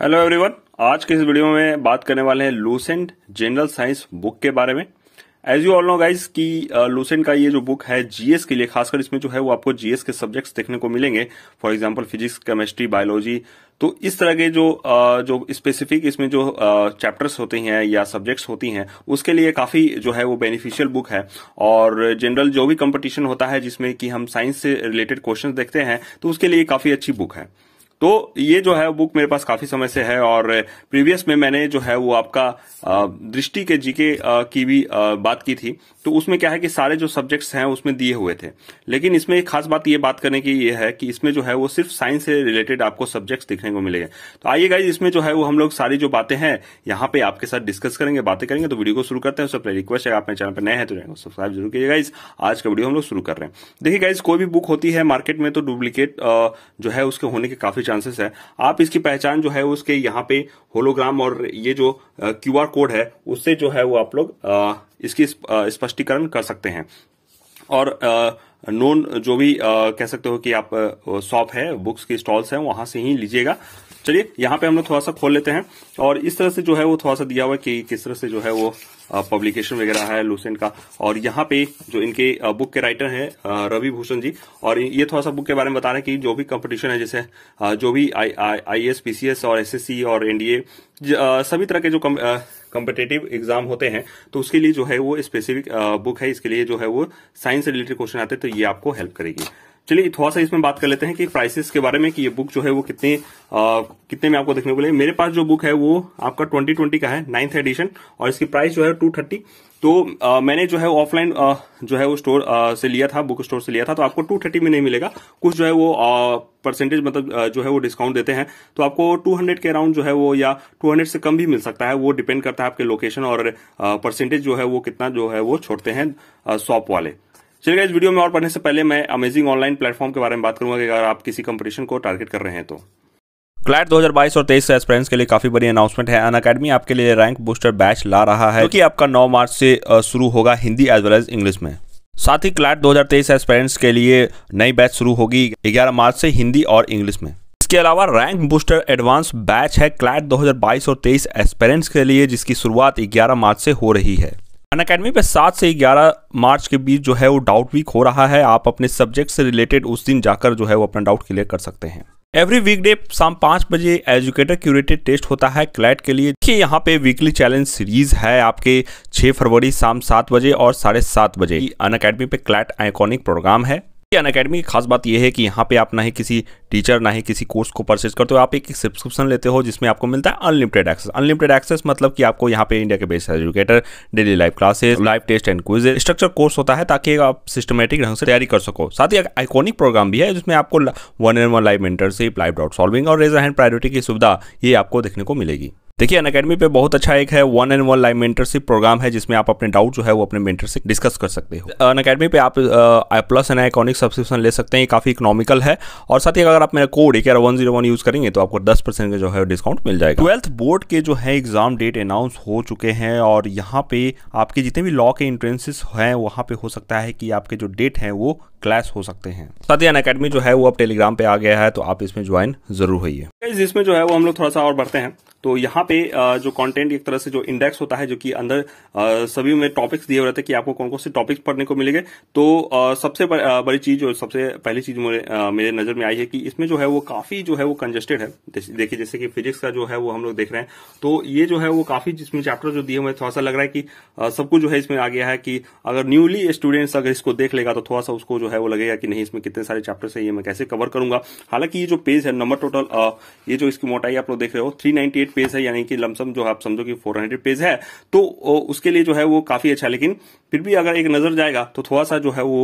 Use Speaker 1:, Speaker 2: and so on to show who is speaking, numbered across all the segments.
Speaker 1: Hello everyone आज के इस वीडियो में बात करने वाले हैं लूसेंट जनरल साइंस बुक के बारे में as you all know guys कि लूसेंट का ये जो बुक है जीएस के लिए खासकर इसमें जो है वो आपको जीएस के सब्जेक्ट्स देखने को मिलेंगे for example physics chemistry biology तो इस तरह के जो जो स्पेसिफिक इसमें जो चैप्टर्स होते हैं या सब्जेक्ट्स होती हैं उसके लिए काफी जो है वो बेनिफिशियल बुक है और जनरल जो भी कंपटीशन होता है जिसमें कि हम साइंस से रिलेटेड क्वेश्चन देखते हैं तो उसके लिए काफी अच्छी बुक है तो ये जो है बुक मेरे पास काफी समय से है और प्रीवियस में मैंने जो है वो आपका दृष्टि के जीके की भी बात की थी तो उसमें क्या है कि सारे जो सब्जेक्ट्स हैं उसमें दिए हुए थे लेकिन इसमें एक खास बात ये बात करने की ये है कि इसमें जो है वो सिर्फ साइंस से रिलेटेड आपको सब्जेक्ट्स देखने को मिलेगा तो आइए गाइज इसमें जो है वो हम लोग सारी जो बातें हैं यहाँ पे आपके साथ डिस्कस करेंगे बातें करेंगे तो वीडियो को शुरू करते हैं उससे पहले रिक्वेस्ट है आप चैनल पर नए हैं तो सब्सक्राइब जरूर कीजिए गाइज आज का वीडियो हम लोग शुरू कर रहे हैं देखिए गाइज कोई भी बुक होती है मार्केट में तो डुप्लीकेट जो है उसके होने के काफी चांसेस है आप इसकी पहचान जो है उसके यहाँ पे होलोग्राम और ये जो क्यू कोड है उससे जो है वो आप लोग इसकी स्पष्टीकरण कर सकते हैं और नोन जो भी कह सकते हो कि आप शॉप है बुक्स की स्टॉल्स हैं वहां से ही लीजिएगा चलिए यहाँ पे हम लोग थोड़ा सा खोल लेते हैं और इस तरह से जो है वो थोड़ा सा दिया हुआ है कि किस तरह से जो है वो पब्लिकेशन वगैरह है लूसेंट का और यहाँ पे जो इनके बुक के राइटर हैं रवि भूषण जी और ये थोड़ा सा बुक के बारे में बता रहे हैं कि जो भी कंपटीशन है जैसे जो भी आई एस पीसीएस और एस और एनडीए सभी तरह के जो कम्पिटेटिव एग्जाम होते हैं तो उसके लिए जो है वो स्पेसिफिक बुक है इसके लिए जो है वो साइंस रिलेटेड क्वेश्चन आते हैं तो ये आपको हेल्प करेगी चलिए थोड़ा सा इसमें बात कर लेते हैं कि प्राइसेस के बारे में कि ये बुक जो है वो कितने आ, कितने में आपको देखने को मिले मेरे पास जो बुक है वो आपका 2020 का है नाइन्थ एडिशन और इसकी प्राइस जो है 230 तो आ, मैंने जो है ऑफलाइन जो है वो स्टोर आ, से लिया था बुक स्टोर से लिया था तो आपको टू थर्टी में नहीं मिलेगा कुछ जो है वो परसेंटेज मतलब जो है वो डिस्काउंट देते हैं तो आपको टू हंड्रेड के अराउंड जो है वो या टू हंड्रेड से कम भी मिल सकता है वो डिपेंड करता है आपके लोकेशन और परसेंटेज जो है वो कितना जो है वो छोड़ते हैं शॉप वाले चलिए इस वीडियो में और पढ़ने से पहले मैं अमेजिंग ऑनलाइन प्लेटफॉर्म के बारे में बात करूंगा कि अगर आप किसी कंपटीशन को टारगेट कर रहे हैं तो क्लाइट 2022 और 23 से एस्पिरेंट्स के लिए काफी बड़ी अनाउंसमेंट है अन अकेडमी आपके लिए रैंक बूस्टर बैच ला रहा है क्योंकि हाँ। कि आपका नौ मार्च से शुरू होगा Hindi as well as English में साथ ही क्लाइट दो हजार के लिए नई बैच शुरू होगी ग्यारह मार्च से हिंदी और इंग्लिश में इसके अलावा रैंक बूस्टर एडवांस बैच है क्लैट 2022 और 23 एस्पेरेंट्स के लिए जिसकी शुरुआत 11 मार्च से हो रही है अन अकेडमी पर सात से ग्यारह मार्च के बीच जो है वो डाउट वीक हो रहा है आप अपने सब्जेक्ट से रिलेटेड उस दिन जाकर जो है वो अपना डाउट क्लियर कर सकते हैं एवरी वीकडे शाम पाँच बजे एजुकेटर क्यूरेटेड टेस्ट होता है क्लैट के लिए देखिए यहाँ पे वीकली चैलेंज सीरीज है आपके 6 फरवरी शाम सात बजे और साढ़े सात बजे अन अकेडमी पे क्लैट आइकॉनिक प्रोग्राम है कि अन अकेडमी की खास बात यह है कि यहाँ पे आप ना ही किसी टीचर ना ही किसी कोर्स को परचेज करते हो आप एक सब्सक्रिप्शन लेते हो जिसमें आपको मिलता है अनलिमिटेड एक्सेस अनलिमिटेड एक्सेस मतलब कि आपको यहाँ पे इंडिया के best educator daily live classes live test and quiz structure course होता है ताकि आप सिस्टमेटिक ढंग से तैयारी कर सको साथ ही आइकोनिक प्रोग्राम भी है जिसमें आपको one and one live internship live doubt solving और रेजर हैंड प्रायोरिटी की सुविधा ये आपको देखने को मिलेगी देखिए अन अकेडमी पे बहुत अच्छा एक है one and one live mentorship program है जिसमें आप अपने डाउट जो है वो अपने मेंटर से डिस्कस कर सकते हो अन अकेडमी पे आप प्लस एन आइकॉनिक सब्सक्रिप्शन ले सकते हैं काफ़ी इकोनॉमिकल है और साथ ही अगर आप मेरा कोड एक वन जीरो वन यूज़ करेंगे तो आपको दस परसेंट का जो है डिस्काउंट मिल जाएगा ट्वेल्थ बोर्ड के जो है एग्जाम डेट अनाउंस हो चुके हैं और यहाँ पे आपके जितने भी लॉ के इंट्रेंसेस हैं वहाँ पे हो सकता है कि आपके जो डेट हैं वो क्लास हो सकते हैं साथ ही अकेडमी जो है वो अब टेलीग्राम पे आ गया है तो आप इसमें ज्वाइन जरूर होइए इसमें जो है वो हम लोग थोड़ा सा और बढ़ते हैं तो यहाँ पे जो कंटेंट एक तरह से जो इंडेक्स होता है जो कि अंदर सभी में टॉपिक्स दिए रहते हैं कि आपको कौन कौन से टॉपिक्स पढ़ने को मिलेंगे तो सबसे बड़ी चीज और सबसे पहली चीज मेरे नजर में आई है कि इसमें जो है वो काफी जो है वो कंजेस्टेड है देखिए जैसे कि फिजिक्स का जो है वो हम लोग देख रहे हैं तो ये जो है वो काफी जिसमें चैप्टर जो दिए हुए थोड़ा सा लग रहा है कि सब कुछ जो है इसमें आ गया है कि अगर न्यूली स्टूडेंट्स अगर इसको देख लेगा तो थोड़ा सा उसको जो है वो लगेगा कि नहीं इसमें कितने सारे चैप्टर है ये मैं कैसे कवर करूंगा हालांकि ये जो पेज है नंबर टोटल ये जो इसकी मोटाई आप लोग देख रहे हो 398 पेज है यानी कि लमसम जो आप समझो कि 400 पेज है तो उसके लिए जो है वो काफी अच्छा लेकिन फिर भी अगर एक नजर जाएगा तो थोड़ा सा जो है वो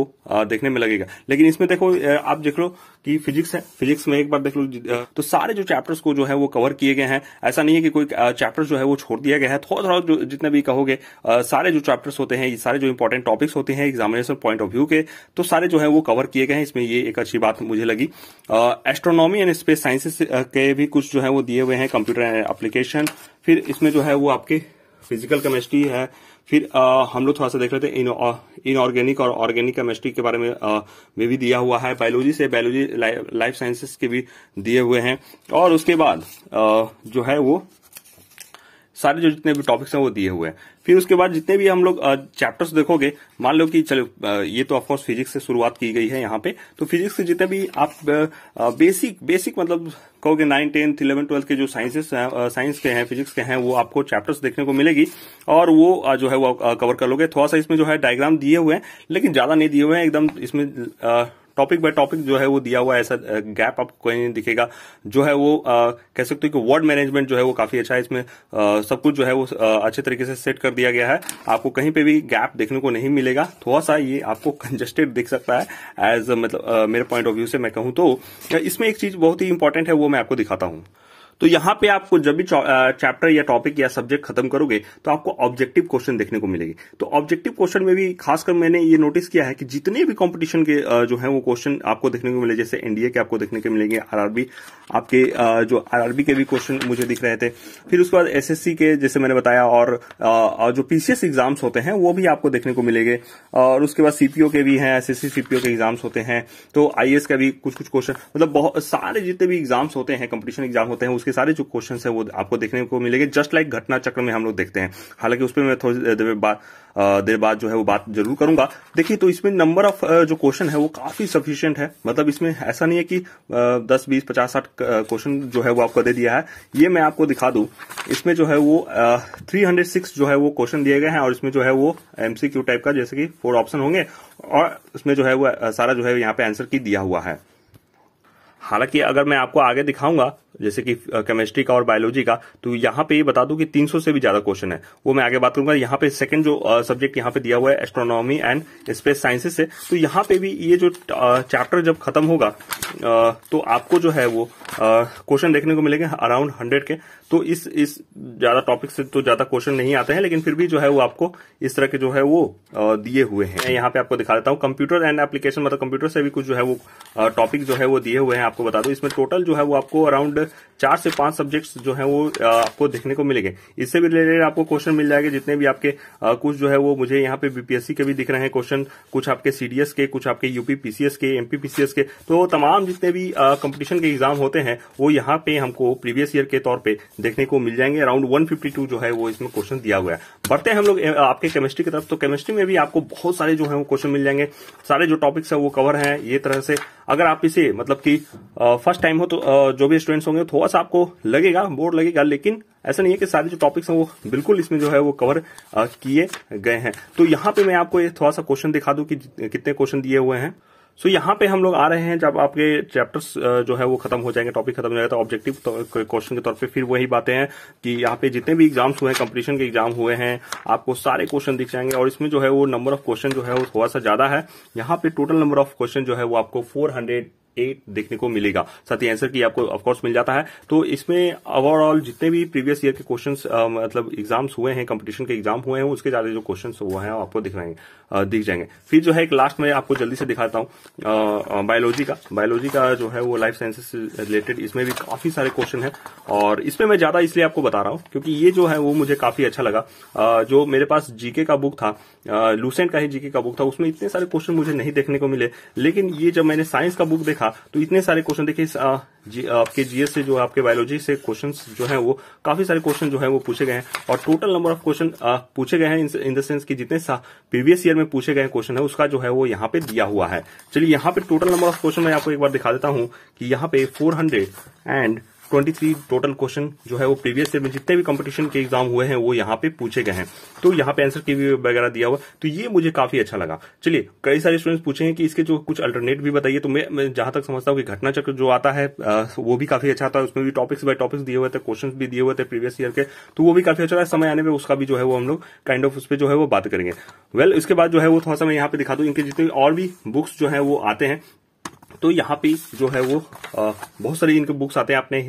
Speaker 1: देखने में लगेगा लेकिन इसमें देखो आप देख लो कि फिजिक्स है फिजिक्स में एक बार देख लो तो सारे जो चैप्टर्स को जो है वो कवर किए गए हैं ऐसा नहीं है कि कोई चैप्टर जो है वो छोड़ दिया गया है थोड़ा थोड़ा जो जितने भी कहोगे सारे जो चैप्टर्स होते हैं सारे जो इंपॉर्टेंट टॉपिक्स होते हैं एग्जामिनेशन पॉइंट ऑफ व्यू के तो सारे जो है वो कवर किए गए हैं इसमें ये एक अच्छी बात मुझे लगी एस्ट्रोनॉमी एंड स्पेस साइंसेस के भी कुछ जो है वो दिए हुए हैं कंप्यूटर एप्लीकेशन फिर इसमें जो है वो आपके फिजिकल केमिस्ट्री है फिर आ, हम लोग थोड़ा सा देख रहे थे इनऑर्गेनिक और ऑर्गेनिक केमिस्ट्री के बारे में आ, में भी दिया हुआ है बायोलॉजी से बायोलॉजी लाइफ लाइफ साइंसेस के भी दिए हुए हैं और उसके बाद आ, जो है वो सारे जो जितने भी टॉपिक्स हैं वो दिए हुए हैं फिर उसके बाद जितने भी हम लोग चैप्टर्स देखोगे मान लो कि चलो ये तो ऑफकोर्स फिजिक्स से शुरुआत की गई है यहाँ पे तो फिजिक्स से जितने भी आप बेसिक बेसिक मतलब कहोगे नाइन टेंथ इलेवन ट्वेल्थ के जो साइंसेस साइंस के हैं फिजिक्स के हैं वो आपको चैप्टर्स देखने को मिलेगी और वो जो है वो कवर कर लोगे थोड़ा सा इसमें जो है डायग्राम दिए हुए हैं लेकिन ज्यादा नहीं दिए हुए हैं एकदम इसमें टॉपिक बाय टॉपिक जो है वो दिया हुआ ऐसा गैप आपको कहीं नहीं दिखेगा जो है वो आ, कह सकते हो कि वर्ड मैनेजमेंट जो है वो काफी अच्छा है इसमें आ, सब कुछ जो है वो आ, अच्छे तरीके से सेट कर दिया गया है आपको कहीं पे भी गैप देखने को नहीं मिलेगा थोड़ा सा ये आपको कंजस्टेड दिख सकता है एज मतलब आ, मेरे पॉइंट ऑफ व्यू से मैं कहूं तो इसमें एक चीज बहुत ही इंपॉर्टेंट है वो मैं आपको दिखाता हूँ तो यहां पे आपको जब भी चैप्टर या टॉपिक या सब्जेक्ट खत्म करोगे तो आपको ऑब्जेक्टिव क्वेश्चन देखने को मिलेगी तो ऑब्जेक्टिव क्वेश्चन में भी खासकर मैंने ये नोटिस किया है कि जितने भी कॉम्पिटिशन के जो है वो क्वेश्चन आपको देखने को मिले जैसे एनडीए के आपको देखने को मिलेंगे आरआरबी आपके जो आरआरबी के भी क्वेश्चन मुझे दिख रहे थे फिर उसके बाद एस के जैसे मैंने बताया और जो पीसीएस एग्जाम्स होते हैं वो भी आपको देखने को मिलेंगे और उसके बाद सीपीओ के भी हैं एस सीपीओ के एग्जाम्स होते हैं तो आई का भी कुछ कुछ क्वेश्चन मतलब बहुत सारे जितने भी एग्जाम्स होते हैं कॉम्पिटिशन एग्जाम होते हैं उसके सारे जो क्वेश्चन है वो आपको देखने को मिलेंगे जस्ट लाइक घटना चक्र में हम लोग देखते हैं हालांकि उस मैं थोड़ी देर बाद देर बाद जो है वो बात जरूर करूंगा देखिए तो इसमें नंबर ऑफ जो क्वेश्चन है वो काफी सफिशियंट है मतलब इसमें ऐसा नहीं है कि दस बीस पचास साठ क्वेश्चन जो है वो आपको दे दिया है ये मैं आपको दिखा दू इसमें जो है वो थ्री हंड्रेड सिक्स जो है वो क्वेश्चन दिए गए हैं और इसमें जो है वो एमसीक्यू टाइप का जैसे कि फोर ऑप्शन होंगे और इसमें जो है वो सारा जो है यहाँ पे आंसर की दिया हुआ है हालांकि अगर मैं आपको आगे दिखाऊंगा जैसे कि केमिस्ट्री का और बायोलॉजी का तो यहाँ पे ये बता दू कि 300 से भी ज्यादा क्वेश्चन है वो मैं आगे बात करूंगा यहाँ पे सेकंड जो सब्जेक्ट यहाँ पे दिया हुआ है एस्ट्रोनॉमी एंड स्पेस साइंसेस से तो यहाँ पे भी ये जो चैप्टर जब खत्म होगा तो आपको जो है वो क्वेश्चन देखने को मिलेंगे अराउंड हंड्रेड के तो इस इस ज्यादा टॉपिक से तो ज्यादा क्वेश्चन नहीं आते हैं लेकिन फिर भी जो है वो आपको इस तरह के जो है वो दिए हुए हैं यहाँ पे आपको दिखा देता हूँ कंप्यूटर एंड एप्लीकेशन मतलब कंप्यूटर से भी कुछ जो है वो टॉपिक जो है वो दिए हुए हैं आपको बता दो इसमें टोटल जो है वो आपको अराउंड अंदर चार से पांच सब्जेक्ट्स जो है वो आपको देखने को मिलेंगे इससे भी रिलेटेड आपको क्वेश्चन मिल जाएगा जितने भी आपके कुछ जो है वो मुझे यहाँ पे बीपीएससी के भी दिख रहे हैं क्वेश्चन कुछ आपके सीडीएस के कुछ आपके यूपी पीसीएस के एमपीपीसीएस के तो तमाम जितने भी कंपटीशन के एग्जाम होते हैं वो यहाँ पे हमको प्रीवियस ईयर के तौर पर देखने को मिल जाएंगे अराउंड वन जो है वो इसमें क्वेश्चन दिया हुआ है बढ़ते हैं हम लोग आपके केमिस्ट्री की तरफ तो केमिस्ट्री में भी आपको बहुत सारे जो है वो क्वेश्चन मिल जाएंगे सारे जो टॉपिक्स है वो कवर है ये तरह से अगर आप इसे मतलब कि फर्स्ट टाइम हो तो आ, जो भी स्टूडेंट्स होंगे थोड़ा सा आपको लगेगा बोर्ड लगेगा लेकिन ऐसा नहीं है कि सारे जो टॉपिक्स हैं वो बिल्कुल इसमें जो है वो कवर किए गए हैं तो यहाँ पे मैं आपको ये थोड़ा सा क्वेश्चन दिखा दूँ कि कितने क्वेश्चन दिए हुए हैं सो so, यहाँ पे हम लोग आ रहे हैं जब आपके चैप्टर्स जो है वो खत्म हो जाएंगे टॉपिक खत्म हो जाएगा तो ऑब्जेक्टिव तो, क्वेश्चन के तौर पे फिर वही बातें हैं कि यहाँ पे जितने भी एग्जाम्स हुए हैं कंपटीशन के एग्जाम हुए हैं आपको सारे क्वेश्चन दिख जाएंगे और इसमें जो है वो नंबर ऑफ क्वेश्चन जो है वो थोड़ा सा ज्यादा है यहाँ पे टोटल नंबर ऑफ क्वेश्चन जो है वो आपको फोर हंड्रेड 8 देखने को मिलेगा साथ ही आंसर की आपको ऑफकोर्स मिल जाता है तो इसमें ओवरऑल जितने भी प्रीवियस ईयर के क्वेश्चन मतलब एग्जाम्स हुए हैं कंपटीशन के एग्जाम हुए हैं उसके ज्यादा जो क्वेश्चन वो हैं आपको दिख रहे दिख जाएंगे फिर जो है एक लास्ट में आपको जल्दी से दिखाता हूँ बायोलॉजी का बायोलॉजी का जो है वो लाइफ साइंसेस से रिलेटेड इसमें भी काफी सारे क्वेश्चन है और इसमें मैं ज्यादा इसलिए आपको बता रहा हूँ क्योंकि ये जो है वो मुझे काफी अच्छा लगा आ, जो मेरे पास जीके का बुक था लूसेंट का ही जीके का बुक था उसमें इतने सारे क्वेश्चन मुझे नहीं देखने को मिले लेकिन ये जब मैंने साइंस का बुक देखा देखा तो इतने सारे क्वेश्चन देखिए जी, आपके जीएस से जो आपके बायोलॉजी से क्वेश्चन जो है वो काफी सारे क्वेश्चन जो है वो पूछे गए हैं और टोटल नंबर ऑफ क्वेश्चन पूछे गए हैं इन द सेंस कि जितने प्रीवियस ईयर में पूछे गए क्वेश्चन है उसका जो है वो यहाँ पे दिया हुआ है चलिए यहाँ पे टोटल नंबर ऑफ क्वेश्चन मैं आपको एक बार दिखा देता हूँ कि यहाँ पे four hundred and twenty three total question जो है वो प्रीवियस ईयर में जितने भी कंपटीशन के एग्जाम हुए हैं वो यहाँ पे पूछे गए हैं तो यहाँ पे आंसर की वगैरह दिया हुआ तो ये मुझे काफी अच्छा लगा चलिए कई सारे स्टूडेंट्स पूछे हैं कि इसके जो कुछ अल्टरनेट भी बताइए तो मैं, मैं जहां तक समझता हूँ कि घटना चक्र जो आता है आ, वो भी काफी अच्छा था उसमें भी टॉपिक्स बाय टॉपिक्स दिए हुए थे क्वेश्चन भी दिए हुए थे प्रीवियस ईयर के तो वो भी काफी अच्छा है समय आने पर उसका भी जो है वो हम लोग काइंड ऑफ उस पर जो है वो बात करेंगे वेल इसके बाद जो है वो थोड़ा सा मैं यहाँ पे दिखा दूँ इनके जितने और भी बुक्स जो है वो आते हैं तो यहाँ पे जो है वो बहुत सारी इनके बुक्स आते हैं आपने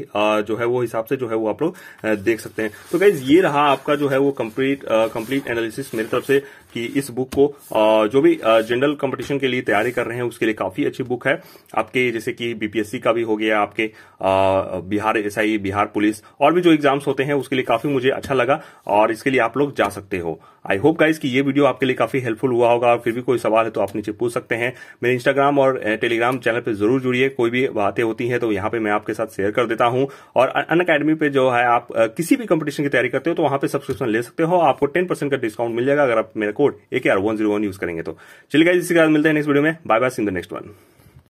Speaker 1: जो है वो हिसाब से जो है वो आप लोग देख सकते हैं तो गाइज ये रहा आपका जो है वो कंप्लीट कंप्लीट एनालिसिस मेरी तरफ से कि इस बुक को जो भी जनरल कंपटीशन के लिए तैयारी कर रहे हैं उसके लिए काफी अच्छी बुक है आपके जैसे कि बीपीएससी का भी हो गया आपके बिहार एसआई बिहार पुलिस और भी जो एग्जाम्स होते हैं उसके लिए काफी मुझे अच्छा लगा और इसके लिए आप लोग जा सकते हो आई होप गाइज कि ये वीडियो आपके लिए काफी हेल्पफुल हुआ होगा और फिर भी कोई सवाल है तो आप नीचे पूछ सकते हैं मेरे इंस्टाग्राम और टेलीग्राम चैनल पर जरूर जुड़िए कोई भी बातें होती हैं तो यहाँ पे मैं आपके साथ शेयर कर देता हूँ और अन अकेडमी पे जो है आप किसी भी कंपटीशन की तैयारी करते हो तो वहां पे सब्सक्रिप्शन ले सकते हो आपको टेन परसेंट का डिस्काउंट मिल जाएगा अगर आप मेरे को code A K R one zero one use करेंगे तो चलिए इसी के साथ मिलते हैं नेक्स्ट वीडियो में bye bye seeing the next one